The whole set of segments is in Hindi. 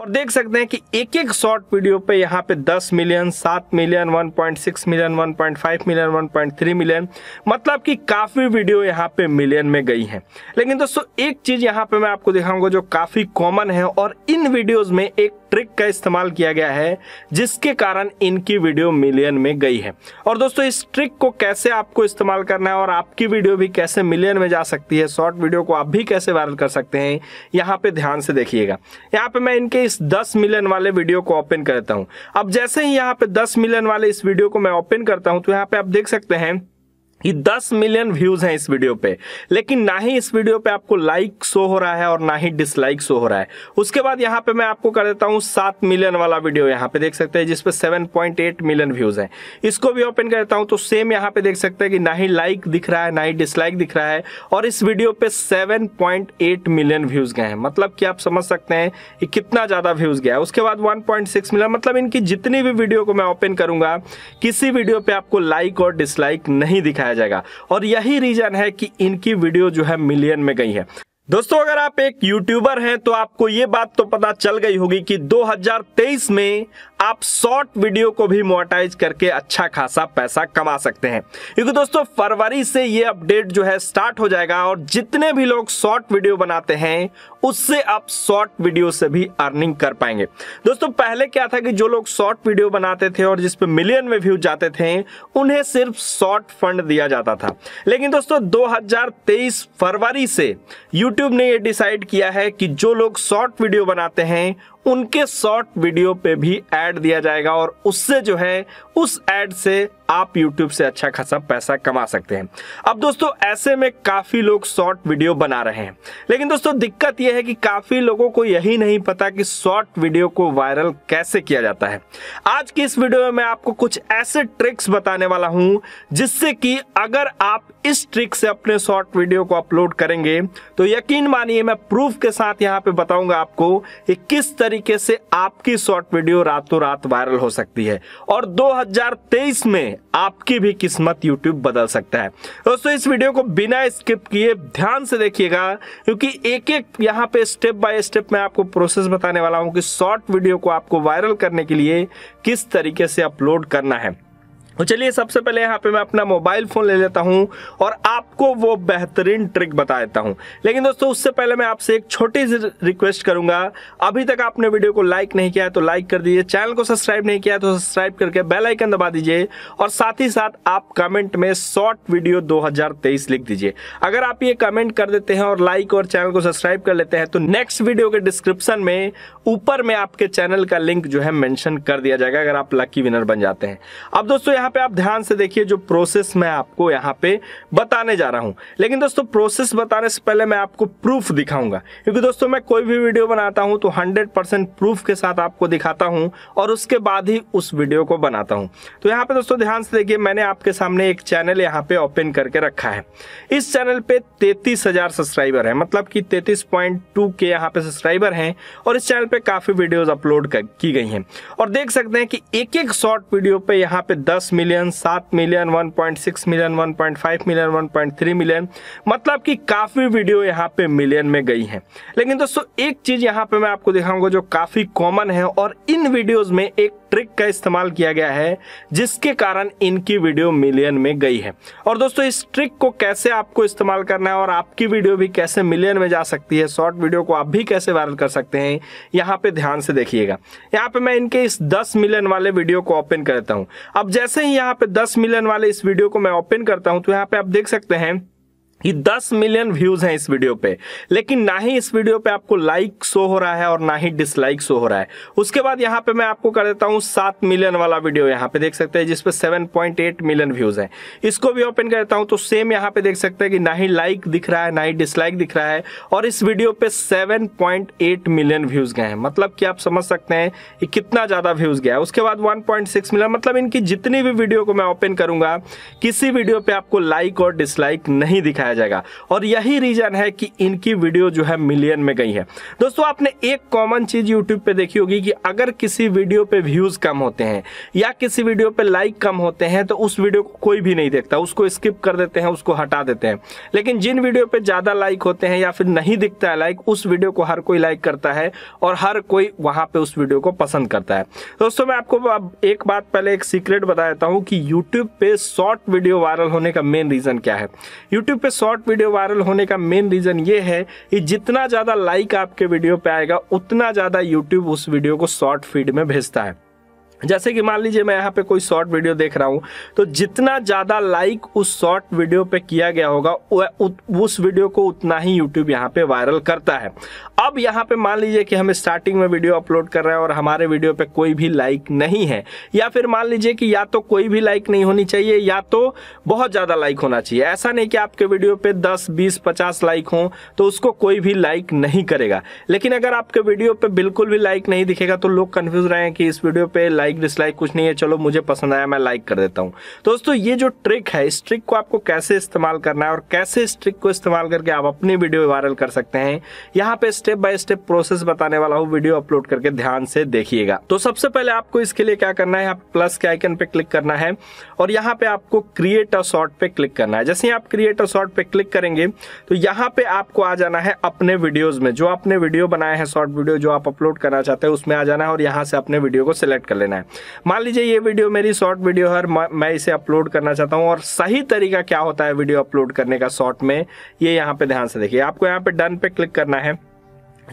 और देख सकते हैं कि एक एक शॉर्ट वीडियो पे यहाँ पे 10 million 7 million 1.6 million 1.5 million 1.3 million मतलब कि काफ़ी वीडियो यहाँ पे मिलियन में गई हैं लेकिन दोस्तों एक चीज़ यहाँ पे मैं आपको दिखाऊंगा जो काफ़ी कॉमन है और इन वीडियोज़ में एक ट्रिक का इस्तेमाल किया गया है जिसके कारण इनकी वीडियो मिलियन में गई है और दोस्तों इस ट्रिक को कैसे आपको इस्तेमाल करना है और आपकी वीडियो भी कैसे मिलियन में जा सकती है शॉर्ट वीडियो को आप भी कैसे वायरल कर सकते हैं यहाँ पे ध्यान से देखिएगा यहाँ पे मैं इनके इस दस मिलियन वाले वीडियो को ओपन करता हूँ अब जैसे ही यहाँ पे दस मिलियन वाले इस वीडियो को मैं ओपन करता हूँ तो यहाँ पे आप देख सकते हैं ये 10 मिलियन व्यूज हैं इस वीडियो पे लेकिन ना ही इस वीडियो पे आपको लाइक शो हो रहा है और ना ही डिसलाइक शो हो रहा है उसके बाद यहाँ पे मैं आपको कर देता हूँ सात मिलियन वाला वीडियो यहाँ पे देख सकते हैं जिसपे 7.8 मिलियन व्यूज हैं इसको भी ओपन देता हूँ तो सेम यहाँ पे देख सकते हैं कि ना ही लाइक दिख रहा है ना ही डिसलाइक दिख रहा है और इस वीडियो पे सेवन मिलियन व्यूज गए हैं मतलब कि आप समझ सकते हैं कि कितना ज्यादा व्यूज गया है उसके बाद वन मिलियन मतलब इनकी जितनी भी वीडियो को मैं ओपन करूंगा किसी वीडियो पे आपको लाइक और डिसलाइक नहीं दिखाया दिखाया जाएगा और यही रीजन है कि इनकी वीडियो जो है मिलियन में गई है दोस्तों अगर आप एक यूट्यूबर हैं तो आपको ये बात तो पता चल गई होगी कि 2023 में आप शॉर्ट वीडियो को भी मोटाइज करके अच्छा खासा पैसा कमा सकते हैं क्योंकि दोस्तों फरवरी से ये अपडेट जो है स्टार्ट हो जाएगा और जितने भी लोग शॉर्ट वीडियो बनाते हैं उससे आप शॉर्ट वीडियो से भी अर्निंग कर पाएंगे दोस्तों पहले क्या था कि जो लोग शॉर्ट वीडियो बनाते थे और जिसपे मिलियन में व्यू जाते थे उन्हें सिर्फ शॉर्ट फंड दिया जाता था लेकिन दोस्तों दो फरवरी से यू YouTube ने ये डिसाइड किया है कि जो लोग शॉर्ट वीडियो बनाते हैं उनके शॉर्ट वीडियो पे भी ऐड दिया जाएगा और उससे जो है उस ऐड से आप YouTube से अच्छा खासा पैसा कमा सकते हैं अब दोस्तों ऐसे में काफ़ी लोग शॉर्ट वीडियो बना रहे हैं लेकिन दोस्तों दिक्कत यह है कि काफ़ी लोगों को यही नहीं पता कि शॉर्ट वीडियो को वायरल कैसे किया जाता है आज की इस वीडियो में मैं आपको कुछ ऐसे ट्रिक्स बताने वाला हूं जिससे कि अगर आप इस ट्रिक से अपने शॉर्ट वीडियो को अपलोड करेंगे तो यकीन मानिए मैं प्रूफ के साथ यहाँ पे बताऊंगा आपको कि किस तरीके तरीके से आपकी शॉर्ट वीडियो रातों रात वायरल हो सकती है और 2023 में आपकी भी किस्मत यूट्यूब बदल सकता है दोस्तों इस वीडियो को बिना स्किप किए ध्यान से देखिएगा क्योंकि एक एक यहाँ पे स्टेप बाय स्टेप मैं आपको प्रोसेस बताने वाला हूँ कि शॉर्ट वीडियो को आपको वायरल करने के लिए किस तरीके से अपलोड करना है तो चलिए सबसे पहले यहाँ पे मैं अपना मोबाइल फ़ोन ले लेता हूँ और आपको वो बेहतरीन ट्रिक बता देता हूँ लेकिन दोस्तों उससे पहले मैं आपसे एक छोटी सी रिक्वेस्ट करूंगा अभी तक आपने वीडियो को लाइक नहीं किया है तो लाइक कर दीजिए चैनल को सब्सक्राइब नहीं किया है तो सब्सक्राइब करके बेल आइकन दबा दीजिए और साथ ही साथ आप कमेंट में शॉर्ट वीडियो दो लिख दीजिए अगर आप ये कमेंट कर देते हैं और लाइक और चैनल को सब्सक्राइब कर लेते हैं तो नेक्स्ट वीडियो के डिस्क्रिप्शन में ऊपर में आपके चैनल का लिंक जो है मैंशन कर दिया जाएगा अगर आप लकी विनर बन जाते हैं अब दोस्तों यहाँ यहाँ पे आप ध्यान से देखिए जो प्रोसेस मैं आपको यहाँ पे बताने जा रहा हूँ लेकिन दोस्तों प्रोसेस बताने से पहले मैं आपको प्रूफ दिखाऊंगा क्योंकि दोस्तों मैं कोई भी वीडियो बनाता हूँ तो 100 परसेंट प्रूफ के साथ आपको दिखाता हूँ और उसके बाद ही उस वीडियो को बनाता हूँ तो यहाँ पे दोस्तों ध्यान से देखिए मैंने आपके सामने एक चैनल यहाँ पे ओपन करके रखा है इस चैनल पे तैतीस सब्सक्राइबर है मतलब की तैतीस पॉइंट टू के यहाँ पे सब्सक्राइबर है और इस चैनल पे काफी वीडियो अपलोड की गई है और देख सकते हैं कि एक एक शॉर्ट वीडियो पे यहाँ पे दस मिलियन सात million one point six million one point five million one point three million मतलब कि काफ़ी वीडियो यहाँ पे मिलियन में गई हैं लेकिन दोस्तों एक चीज़ यहाँ पे मैं आपको दिखाऊंगा जो काफ़ी कॉमन है और इन वीडियोज़ में एक ट्रिक का इस्तेमाल किया गया है जिसके कारण इनकी वीडियो मिलियन में गई है और दोस्तों इस ट्रिक को कैसे आपको इस्तेमाल करना है और आपकी वीडियो भी कैसे मिलियन में जा सकती है शॉर्ट वीडियो को आप भी कैसे वायरल कर सकते हैं यहाँ पे ध्यान से देखिएगा यहाँ पे मैं इनके इस दस मिलियन वाले वीडियो को ओपन करता हूँ अब जैसे ही यहाँ पे दस मिलियन वाले इस वीडियो को मैं ओपन करता हूँ तो यहाँ पे आप देख सकते हैं ये 10 मिलियन व्यूज हैं इस वीडियो पे लेकिन ना ही इस वीडियो पे आपको लाइक शो हो रहा है और ना ही डिसलाइक शो हो रहा है उसके बाद यहाँ पे मैं आपको कर देता हूँ सात मिलियन वाला वीडियो यहाँ पे देख सकते हैं जिसपे 7.8 मिलियन व्यूज हैं इसको भी ओपन कर देता हूँ तो सेम यहाँ पे देख सकते हैं कि ना ही लाइक दिख रहा है ना ही डिसलाइक दिख रहा है और इस वीडियो पे सेवन मिलियन व्यूज गए हैं मतलब कि आप समझ सकते हैं कि कितना ज्यादा व्यूज गया है उसके बाद वन मिलियन मतलब इनकी जितनी भी वीडियो को मैं ओपन करूंगा किसी वीडियो पे आपको लाइक और डिसलाइक नहीं दिखाया दिखाया जाएगा और यही रीजन है कि इनकी वीडियो जो है मिलियन में गई है दोस्तों आपने एक कॉमन चीज यूट्यूब पे देखी होगी कि अगर किसी वीडियो पे व्यूज कम होते हैं या किसी वीडियो पे लाइक कम होते हैं तो उस वीडियो को कोई भी नहीं देखता उसको स्किप कर देते हैं उसको हटा देते हैं लेकिन जिन वीडियो पे ज्यादा लाइक होते हैं या फिर नहीं दिखता है लाइक उस वीडियो को हर कोई लाइक करता है और हर कोई वहां पे उस वीडियो को पसंद करता है दोस्तों मैं आपको एक बात पहले एक सीक्रेट बता देता हूँ कि यूट्यूब पे शॉर्ट वीडियो वायरल होने का मेन रीजन क्या है यूट्यूब पे शॉर्ट वीडियो वायरल होने का मेन रीज़न ये है कि जितना ज़्यादा लाइक आपके वीडियो पे आएगा उतना ज़्यादा यूट्यूब उस वीडियो को शॉर्ट फीड में भेजता है जैसे कि मान लीजिए मैं यहाँ पे कोई शॉर्ट वीडियो देख रहा हूँ तो जितना ज़्यादा लाइक उस शॉर्ट वीडियो पे किया गया होगा उस वीडियो को उतना ही यूट्यूब यहाँ पे वायरल करता है अब यहाँ पे मान लीजिए कि हम स्टार्टिंग में वीडियो अपलोड कर रहे हैं और हमारे वीडियो पे कोई भी लाइक नहीं है या फिर मान लीजिए कि या तो कोई भी लाइक नहीं होनी चाहिए या तो बहुत ज़्यादा लाइक होना चाहिए ऐसा नहीं कि आपके वीडियो पर दस बीस पचास लाइक हों तो उसको कोई भी लाइक नहीं करेगा लेकिन अगर आपके वीडियो पर बिल्कुल भी लाइक नहीं दिखेगा तो लोग कन्फ्यूज रहे हैं कि इस वीडियो पर लाइक लाइक डिसलाइक कुछ नहीं है चलो मुझे पसंद आया मैं लाइक कर देता हूँ तो दोस्तों ये जो ट्रिक है इस ट्रिक को आपको कैसे इस्तेमाल करना है और कैसे इस ट्रिक को इस्तेमाल करके आप अपनी वीडियो वायरल कर सकते हैं यहाँ पे स्टेप बाय स्टेप प्रोसेस बताने वाला हूँ वीडियो अपलोड करके ध्यान से देखिएगा तो सबसे पहले आपको इसके लिए क्या करना है प्लस के आइकन पे क्लिक करना है और यहाँ पे आपको क्रिएट अ शॉर्ट पे क्लिक करना है जैसे आप क्रिएट अ शॉर्ट पे क्लिक करेंगे तो यहाँ पे आपको आ जाना है अपने वीडियोज में जो आपने वीडियो बनाया है शॉर्ट वीडियो जो आप अपलोड करना चाहते हैं उसमें आ जाना है और यहाँ से अपने वीडियो को सिलेक्ट कर लेना है है मान लीजिए ये वीडियो मेरी शॉर्ट वीडियो है मैं इसे अपलोड करना चाहता हूँ और सही तरीका क्या होता है वीडियो अपलोड करने का शॉर्ट में ये यहाँ पे ध्यान से देखिए आपको यहाँ पे डन पे क्लिक करना है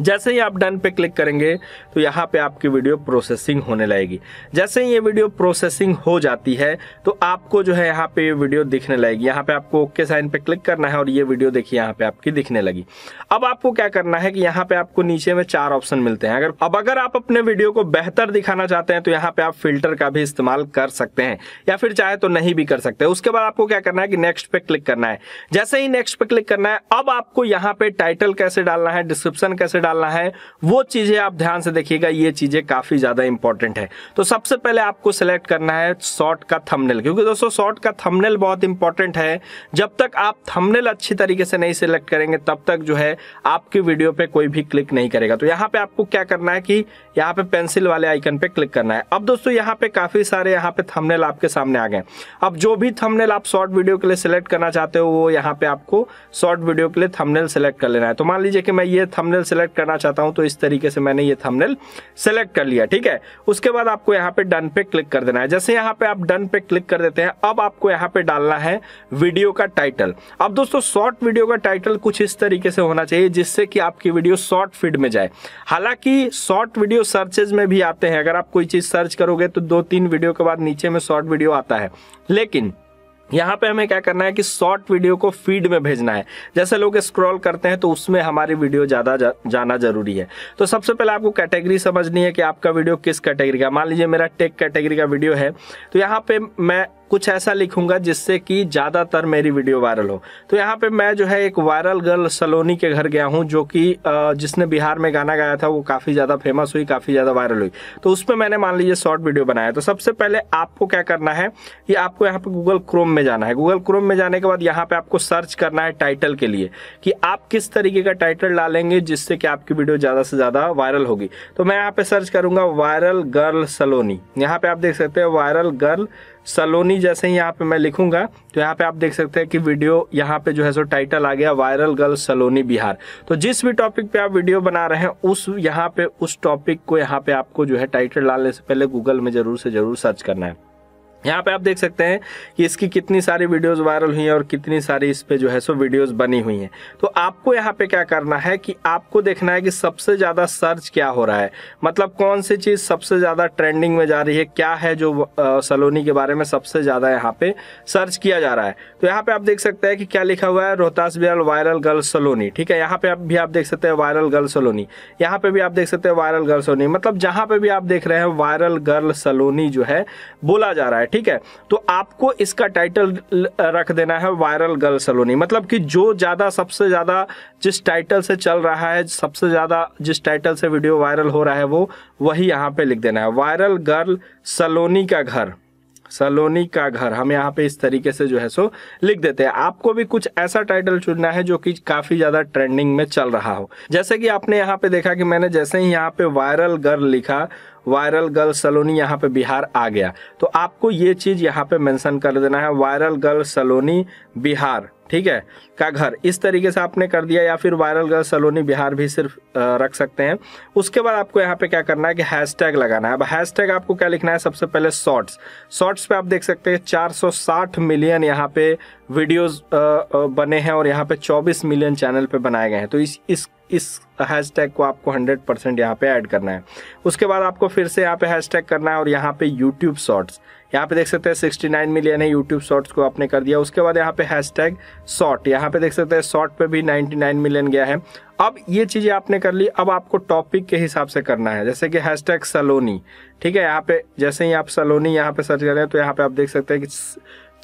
जैसे ही आप डन पे क्लिक करेंगे तो यहाँ पे आपकी वीडियो प्रोसेसिंग होने लगेगी जैसे ही ये वीडियो प्रोसेसिंग हो जाती है तो आपको जो है यहाँ पे ये वीडियो दिखने लगेगी यहाँ पे आपको ओके साइन पे क्लिक करना है और ये वीडियो देखिए यहाँ पे आपकी दिखने लगी अब आपको क्या करना है कि यहाँ पे आपको नीचे में चार ऑप्शन मिलते हैं अगर अब अगर आप अपने वीडियो को बेहतर दिखाना चाहते हैं तो यहाँ पे आप फिल्टर का भी इस्तेमाल कर सकते हैं या फिर चाहे तो नहीं भी कर सकते उसके बाद आपको क्या करना है कि नेक्स्ट पे क्लिक करना है जैसे ही नेक्स्ट पे क्लिक करना है अब आपको यहाँ पे टाइटल कैसे डालना है डिस्क्रिप्शन कैसे डालना है वो चीज़ें आप ध्यान से देखिएगा ये चीज़ें काफ़ी ज़्यादा इंपॉर्टेंट है तो सबसे पहले आपको सिलेक्ट करना है शॉर्ट का थंबनेल क्योंकि दोस्तों शॉर्ट का थंबनेल बहुत इंपॉर्टेंट है जब तक आप थंबनेल अच्छी तरीके से नहीं सिलेक्ट करेंगे तब तक जो है आपकी वीडियो पे कोई भी क्लिक नहीं करेगा तो यहाँ पे आपको क्या करना है कि यहाँ पे पेंसिल वाले आइकन पे क्लिक करना है अब दोस्तों यहाँ पे काफ़ी सारे यहाँ पे थमनेल आपके सामने आ गए अब जो भी थमनेल आप शॉर्ट वीडियो के लिए सिलेक्ट करना चाहते हो वो यहाँ पे आपको शॉर्ट वीडियो के लिए थमनेल सेलेक्ट कर लेना है तो मान लीजिए कि मैं ये थमनेल सेलेक्ट सेलेक्ट करना चाहता हूं तो इस तरीके से मैंने ये थंबनेल सेलेक्ट कर लिया ठीक है उसके बाद आपको यहां पे डन पे क्लिक कर देना है जैसे यहां पे आप डन पे क्लिक कर देते हैं अब आपको यहां पे डालना है वीडियो का टाइटल अब दोस्तों शॉर्ट वीडियो का टाइटल कुछ इस तरीके से होना चाहिए जिससे कि आपकी वीडियो शॉर्ट फीड में जाए हालांकि शॉर्ट वीडियो सर्चेज में भी आते हैं अगर आप कोई चीज सर्च करोगे तो दो तीन वीडियो के बाद नीचे में शॉर्ट वीडियो आता है लेकिन यहाँ पे हमें क्या करना है कि शॉर्ट वीडियो को फीड में भेजना है जैसे लोग स्क्रॉल करते हैं तो उसमें हमारी वीडियो ज़्यादा जा, जाना जरूरी है तो सबसे पहले आपको कैटेगरी समझनी है कि आपका वीडियो किस कैटेगरी का मान लीजिए मेरा टेक कैटेगरी का वीडियो है तो यहाँ पे मैं कुछ ऐसा लिखूंगा जिससे कि ज़्यादातर मेरी वीडियो वायरल हो तो यहाँ पे मैं जो है एक वायरल गर्ल सलोनी के घर गया हूँ जो कि जिसने बिहार में गाना गाया था वो काफ़ी ज़्यादा फेमस हुई काफ़ी ज़्यादा वायरल हुई तो उस पर मैंने मान लीजिए शॉर्ट वीडियो बनाया तो सबसे पहले आपको क्या करना है ये आपको यहाँ पर गूगल क्रोम में जाना है गूगल क्रोम में जाने के बाद यहाँ पर आपको सर्च करना है टाइटल के लिए कि आप किस तरीके का टाइटल डालेंगे जिससे कि आपकी वीडियो ज़्यादा से ज़्यादा वायरल होगी तो मैं यहाँ पर सर्च करूँगा वायरल गर्ल सलोनी यहाँ पर आप देख सकते हैं वायरल गर्ल सलोनी जैसे ही यहाँ पे मैं लिखूंगा तो यहाँ पे आप देख सकते हैं कि वीडियो यहाँ पे जो है सो टाइटल आ गया वायरल गर्ल सलोनी बिहार तो जिस भी टॉपिक पे आप वीडियो बना रहे हैं उस यहाँ पे उस टॉपिक को यहाँ पे आपको जो है टाइटल डालने से पहले गूगल में जरूर से जरूर सर्च करना है यहाँ पे आप देख सकते हैं कि इसकी कितनी सारी वीडियोस वायरल हुई हैं और कितनी सारी इस पे जो है सो वीडियोस बनी हुई हैं तो आपको यहाँ पे क्या करना है कि आपको देखना है कि सबसे ज़्यादा सर्च क्या हो रहा है मतलब कौन सी चीज़ सबसे ज़्यादा ट्रेंडिंग में जा रही है क्या है जो सलोनी के बारे में सबसे ज़्यादा यहाँ पे सर्च किया जा रहा है तो यहाँ पे आप देख सकते हैं कि क्या लिखा हुआ है रोहतास बिहार वायरल गर्ल सलोनी ठीक है यहाँ पे आप भी आप देख सकते हैं वायरल गर्ल सलोनी यहाँ पे भी आप देख सकते हैं वायरल गर्ल सलोनी मतलब जहाँ पे भी आप देख रहे हैं वायरल गर्ल सलोनी जो है बोला जा रहा है ठीक है तो आपको इसका टाइटल रख देना है वायरल गर्ल सलोनी मतलब कि जो ज़्यादा सबसे ज़्यादा जिस टाइटल से चल रहा है सबसे ज़्यादा जिस टाइटल से वीडियो वायरल हो रहा है वो वही यहाँ पे लिख देना है वायरल गर्ल सलोनी का घर सलोनी का घर हम यहाँ पे इस तरीके से जो है सो लिख देते हैं आपको भी कुछ ऐसा टाइटल चुनना है जो कि काफी ज्यादा ट्रेंडिंग में चल रहा हो जैसे कि आपने यहाँ पे देखा कि मैंने जैसे ही यहाँ पे वायरल गर्ल लिखा वायरल गर्ल सलोनी यहाँ पे बिहार आ गया तो आपको ये चीज यहाँ पे मेंशन कर देना है वायरल गर्ल सलोनी बिहार ठीक है का घर इस तरीके से आपने कर दिया या फिर वायरल गर्ल सलोनी बिहार भी सिर्फ रख सकते हैं उसके बाद आपको यहाँ पे क्या करना है कि हैशटैग लगाना है अब हैशटैग आपको क्या लिखना है सबसे पहले शॉर्ट्स शॉर्ट्स पे आप देख सकते हैं 460 मिलियन यहाँ पे वीडियोस बने हैं और यहाँ पे 24 मिलियन चैनल पे बनाए गए हैं तो इस इस इस हैशटैग को आपको 100 परसेंट यहाँ पे ऐड करना है उसके बाद आपको फिर से यहाँ पे हैशटैग करना है और यहाँ पे यूट्यूब शॉर्ट्स यहाँ पे देख सकते हैं 69 मिलियन है यूट्यूब शॉर्ट्स को आपने कर दिया उसके बाद यहाँ पे हैशटैग शॉर्ट यहाँ पे देख सकते हैं शॉर्ट पे भी 99 मिलियन गया है अब ये चीज़ें आपने कर ली अब आपको टॉपिक के हिसाब से करना है जैसे कि हैशटैग सलोनी ठीक है यहाँ पे जैसे ही आप सलोनी यहाँ पे सर्च करें तो यहाँ पे आप देख सकते हैं कि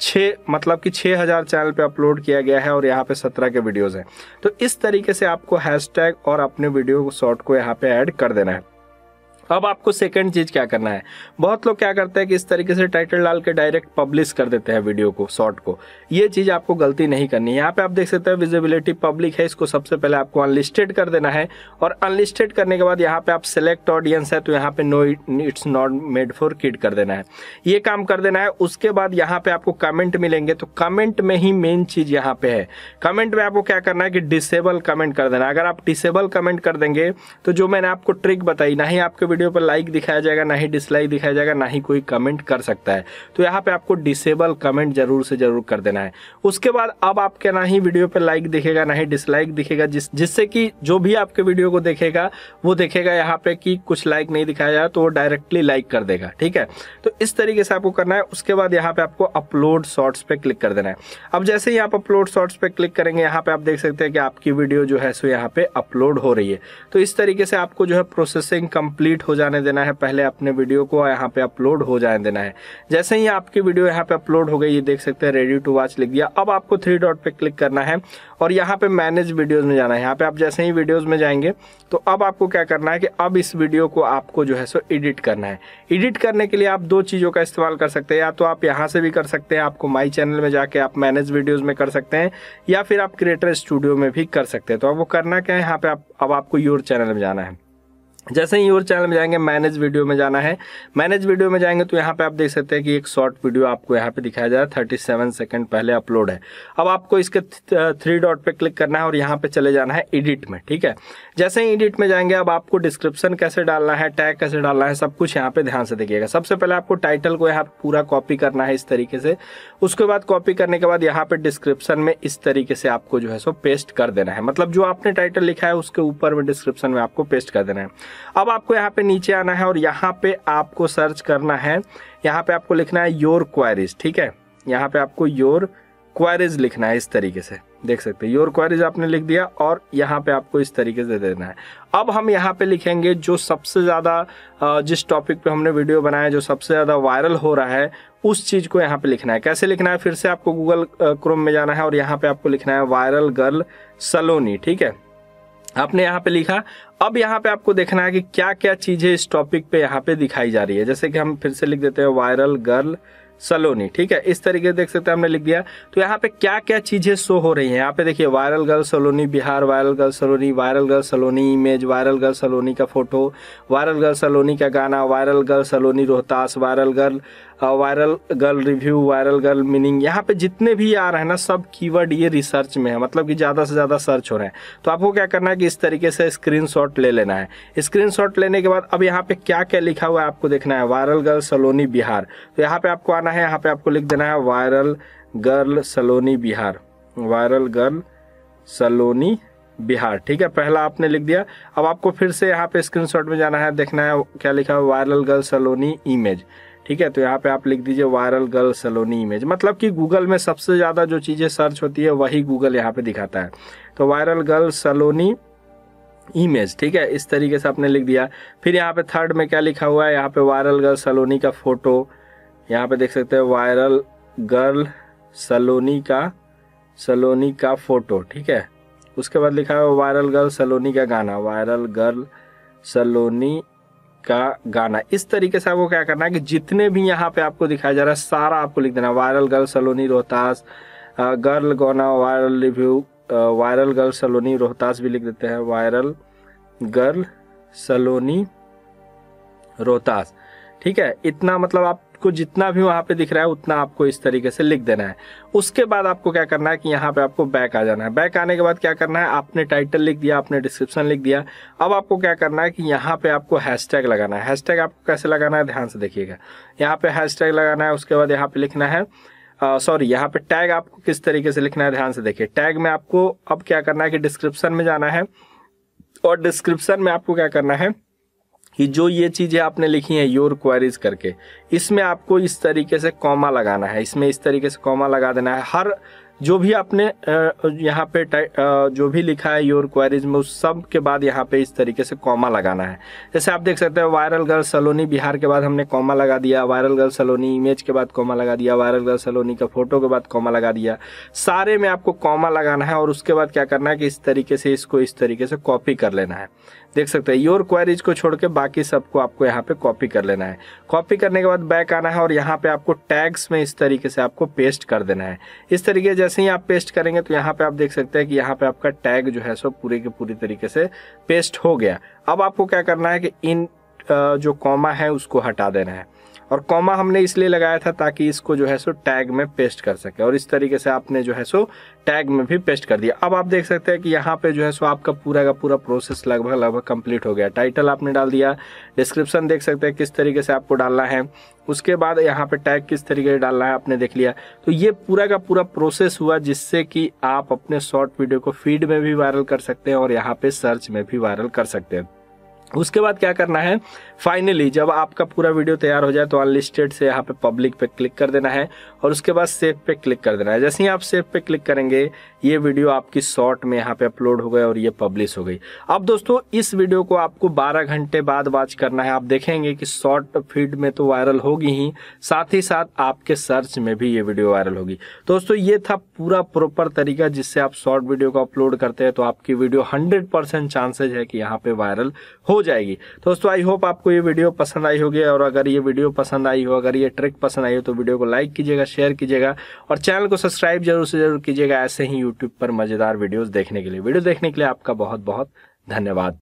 छः मतलब कि छः हज़ार चैनल पे अपलोड किया गया है और यहाँ पे सत्रह के वीडियोस हैं तो इस तरीके से आपको हैशटैग और अपने वीडियो शॉर्ट को यहाँ पे ऐड कर देना है अब आपको सेकंड चीज़ क्या करना है बहुत लोग क्या करते हैं कि इस तरीके से टाइटल डाल के डायरेक्ट पब्लिश कर देते हैं वीडियो को शॉर्ट को ये चीज़ आपको गलती नहीं करनी यहाँ पे आप देख सकते हैं विजिबिलिटी पब्लिक है इसको सबसे पहले आपको अनलिस्टेड कर देना है और अनलिस्टेड करने के बाद यहाँ पे आप सिलेक्ट ऑडियंस है तो यहाँ पे no it's not made for kid कर देना है ये काम कर देना है उसके बाद यहाँ पे आपको कमेंट मिलेंगे तो कमेंट में ही मेन चीज़ यहाँ पे है कमेंट में आपको क्या करना है कि डिसेबल कमेंट कर देना अगर आप डिसेबल कमेंट कर देंगे तो जो मैंने आपको ट्रिक बताई ना ही आपके वीडियो वीडियो पर लाइक दिखाया जाएगा ना ही डिसलाइक दिखाया जाएगा ना ही कोई कमेंट कर सकता है तो यहाँ पे आपको डिसेबल कमेंट जरूर से जरूर कर देना है उसके बाद अब आपके ना ही वीडियो पर लाइक दिखेगा ना ही डिसलाइक दिखेगा जिस जिससे कि जो भी आपके वीडियो को देखेगा वो देखेगा यहाँ पे कि कुछ लाइक नहीं दिखाया जाए तो वो डायरेक्टली लाइक कर देगा ठीक है तो इस तरीके से आपको करना है उसके बाद यहाँ पे आपको अपलोड शॉर्ट्स पे क्लिक कर देना है अब जैसे ही आप अपलोड शॉर्ट्स पे क्लिक करेंगे यहाँ पे आप देख सकते हैं कि आपकी वीडियो जो है सो यहाँ पे अपलोड हो रही है तो इस तरीके से आपको जो है प्रोसेसिंग कंप्लीट हो को जाने देना है पहले अपने वीडियो को यहाँ पे अपलोड हो जाने देना है जैसे ही आपकी वीडियो यहाँ पे अपलोड हो गई ये देख सकते हैं रेडी टू वॉच लिख दिया अब आपको थ्री डॉट पे क्लिक करना है और यहाँ पे मैनेज वीडियोज में जाना है यहाँ पे आप जैसे ही वीडियोज में जाएंगे तो अब आपको क्या करना है कि अब इस वीडियो को आपको जो है सो एडिट करना है एडिट करने के लिए आप दो चीज़ों का इस्तेमाल कर सकते हैं या तो आप यहाँ से भी कर सकते हैं आपको माई चैनल में जाके आप मैनेज वीडियोज़ में कर सकते हैं या फिर आप क्रिएटर स्टूडियो में भी कर सकते हैं तो अब वो करना क्या है यहाँ पे आप अब आपको योर चैनल में जाना है जैसे ही और चैनल में जाएंगे मैनेज वीडियो में जाना है मैनेज वीडियो में जाएंगे तो यहाँ पे आप देख सकते हैं कि एक शॉर्ट वीडियो आपको यहाँ पे दिखाया जा रहा है थर्टी सेवन सेकेंड पहले अपलोड है अब आपको इसके थ्री डॉट पे क्लिक करना है और यहाँ पे चले जाना है एडिट में ठीक है जैसे ही एडिट में जाएंगे अब आपको डिस्क्रिप्शन कैसे डालना है टैग कैसे डालना है सब कुछ यहाँ पे ध्यान से देखिएगा सबसे पहले आपको टाइटल को यहाँ पूरा कॉपी करना है इस तरीके से उसके बाद कॉपी करने के बाद यहाँ पे डिस्क्रिप्शन में इस तरीके से आपको जो है सो पेस्ट कर देना है मतलब जो आपने टाइटल लिखा है उसके ऊपर में डिस्क्रिप्शन में आपको पेस्ट कर देना है अब आपको यहाँ पे नीचे आना है और यहाँ पे आपको सर्च करना है यहाँ पे आपको लिखना है योर क्वारीज ठीक है यहाँ पे आपको योर क्वारीज लिखना है इस तरीके से देख सकते हैं योर क्वारीज आपने लिख दिया और यहाँ पे आपको इस तरीके से देना है अब हम यहाँ पे लिखेंगे जो सबसे ज़्यादा जिस टॉपिक पे हमने वीडियो बनाया जो सबसे ज़्यादा वायरल हो रहा है उस चीज़ को यहाँ पे लिखना है कैसे लिखना है फिर से आपको गूगल क्रोम में जाना है और यहाँ पे आपको लिखना है वायरल गर्ल सलोनी ठीक है आपने यहाँ पे लिखा अब यहाँ पे आपको देखना है कि क्या क्या चीजें इस टॉपिक पे यहाँ पे दिखाई जा रही है जैसे कि हम फिर से लिख देते हैं वायरल गर्ल सलोनी ठीक है इस तरीके से देख सकते हैं हमने लिख दिया तो यहाँ पे क्या क्या चीजें शो हो रही हैं यहाँ पे देखिए viral girl Saloni Bihar viral girl Saloni viral girl Saloni image viral girl Saloni का फोटो वायरल गर्ल सलोनी का गाना viral girl Saloni Rohtas viral girl viral girl review viral girl meaning यहाँ पे जितने भी आ रहे हैं ना सब कीवर्ड ये रिसर्च में है मतलब कि ज़्यादा से ज़्यादा सर्च हो रहे हैं तो आपको क्या करना है कि इस तरीके से स्क्रीनशॉट ले लेना है स्क्रीनशॉट लेने के बाद अब यहाँ पे क्या क्या लिखा हुआ है आपको देखना है वायरल गर्ल सलोनी बिहार तो यहाँ पे आपको आना है यहाँ पे आपको लिख देना है viral girl Saloni Bihar viral girl Saloni Bihar ठीक है पहला आपने लिख दिया अब आपको फिर से यहाँ पे स्क्रीनशॉट में जाना है देखना है क्या लिखा है वायरल गर्ल सलोनी इमेज ठीक है तो यहाँ पे आप लिख दीजिए वायरल गर्ल सलोनी इमेज मतलब कि गूगल में सबसे ज़्यादा जो चीज़ें सर्च होती है वही गूगल यहाँ पे दिखाता है तो वायरल गर्ल सलोनी इमेज ठीक है इस तरीके से आपने लिख दिया फिर यहाँ पे थर्ड में क्या लिखा हुआ है यहाँ पे वायरल गर्ल सलोनी का फ़ोटो यहाँ पे देख सकते हैं वायरल गर्ल सलोनी का सलोनी का फ़ोटो ठीक है उसके बाद लिखा हुआ वायरल गर्ल सलोनी का गाना वायरल गर्ल सलोनी का गाना इस तरीके से आपको क्या करना है कि जितने भी यहाँ पे आपको दिखाया जा रहा है सारा आपको लिख देना viral girl Saloni Rohtas girl gonna viral review viral girl Saloni Rohtas भी लिख देते हैं वायरल गर्ल सलोनी रोहतास ठीक है इतना मतलब आप आपको जितना भी वहाँ पे दिख रहा है उतना आपको इस तरीके से लिख देना है उसके बाद आपको क्या करना है कि यहाँ पे आपको बैक आ जाना है बैक आने के बाद क्या करना है आपने टाइटल लिख दिया आपने डिस्क्रिप्शन लिख दिया अब आपको क्या करना है कि यहाँ पे आपको हैशटैग लगाना है हैशटैग आपको कैसे लगाना है ध्यान से देखिएगा यहाँ पे हैशटैग लगाना है उसके बाद यहाँ पे लिखना है सॉरी यहाँ पे टैग आपको किस तरीके से लिखना है ध्यान से देखिए टैग में आपको अब क्या करना है कि डिस्क्रिप्शन में जाना है और डिस्क्रिप्शन में आपको क्या करना है कि जो ये चीज़ें आपने लिखी हैं योर क्वारीज करके इसमें आपको इस तरीके से कॉमा लगाना है इसमें इस तरीके से कॉमा लगा देना है हर जो भी आपने यहाँ पे जो भी लिखा है योर क्वारीज में उस सब के बाद यहाँ पे इस तरीके से कॉमा लगाना है जैसे आप देख सकते हैं वायरल गर्ल सलोनी बिहार के बाद हमने कॉमा लगा दिया वायरल गर्ल सलोनी इमेज के बाद कॉमा लगा दिया वायरल गर्ल सलोनी का फोटो के बाद कॉमा लगा दिया सारे में आपको कॉमा लगाना है और उसके बाद क्या करना है कि इस तरीके से इसको इस तरीके से कॉपी कर लेना है देख सकते हैं योर क्वारीज को छोड़ के बाकी सबको आपको यहाँ पे कॉपी कर लेना है कॉपी करने के बाद बैक आना है और यहाँ पे आपको टैग्स में इस तरीके से आपको पेस्ट कर देना है इस तरीके जैसे जैसे ही आप पेस्ट करेंगे तो यहाँ पे आप देख सकते हैं कि यहाँ पे आपका टैग जो है सो पूरे के पूरी तरीके से पेस्ट हो गया अब आपको क्या करना है कि इन जो कॉमा है उसको हटा देना है और कॉमा हमने इसलिए लगाया था ताकि इसको जो है सो टैग में पेस्ट कर सके और इस तरीके से आपने जो है सो टैग में भी पेस्ट कर दिया अब आप देख सकते हैं कि यहाँ पे जो है सो आपका पूरा का पूरा प्रोसेस लगभग लगभग कंप्लीट हो गया टाइटल आपने डाल दिया डिस्क्रिप्शन देख सकते हैं किस तरीके से आपको डालना है उसके बाद यहाँ पे टैग किस तरीके से डालना है आपने देख लिया तो ये पूरा का पूरा प्रोसेस हुआ जिससे कि आप अपने शॉर्ट वीडियो को फीड में भी वायरल कर सकते हैं और यहाँ पे सर्च में भी वायरल कर सकते हैं उसके बाद क्या करना है फाइनली जब आपका पूरा वीडियो तैयार हो जाए तो अनलिस्टेड से यहाँ पे पब्लिक पे क्लिक कर देना है और उसके बाद सेव पे क्लिक कर देना है जैसे ही आप सेव पे क्लिक करेंगे ये वीडियो आपकी शॉर्ट में यहाँ पे अपलोड हो गया और ये पब्लिश हो गई अब दोस्तों इस वीडियो को आपको 12 घंटे बाद वॉच करना है आप देखेंगे कि शॉर्ट फीड में तो वायरल होगी ही साथ ही साथ आपके सर्च में भी ये वीडियो वायरल होगी दोस्तों ये था पूरा प्रॉपर तरीका जिससे आप शॉर्ट वीडियो को अपलोड करते हैं तो आपकी वीडियो हंड्रेड चांसेज है कि यहाँ पे वायरल हो जाएगी तो दोस्तों आई होप आपको ये वीडियो पसंद आई होगी और अगर ये वीडियो पसंद आई हो अगर ये ट्रिक पसंद आई हो तो वीडियो को लाइक कीजिएगा शेयर कीजिएगा और चैनल को सब्सक्राइब जरूर से जरूर कीजिएगा ऐसे ही यूट्यूब पर मज़ेदार वीडियोज़ देखने के लिए वीडियो देखने के लिए आपका बहुत बहुत धन्यवाद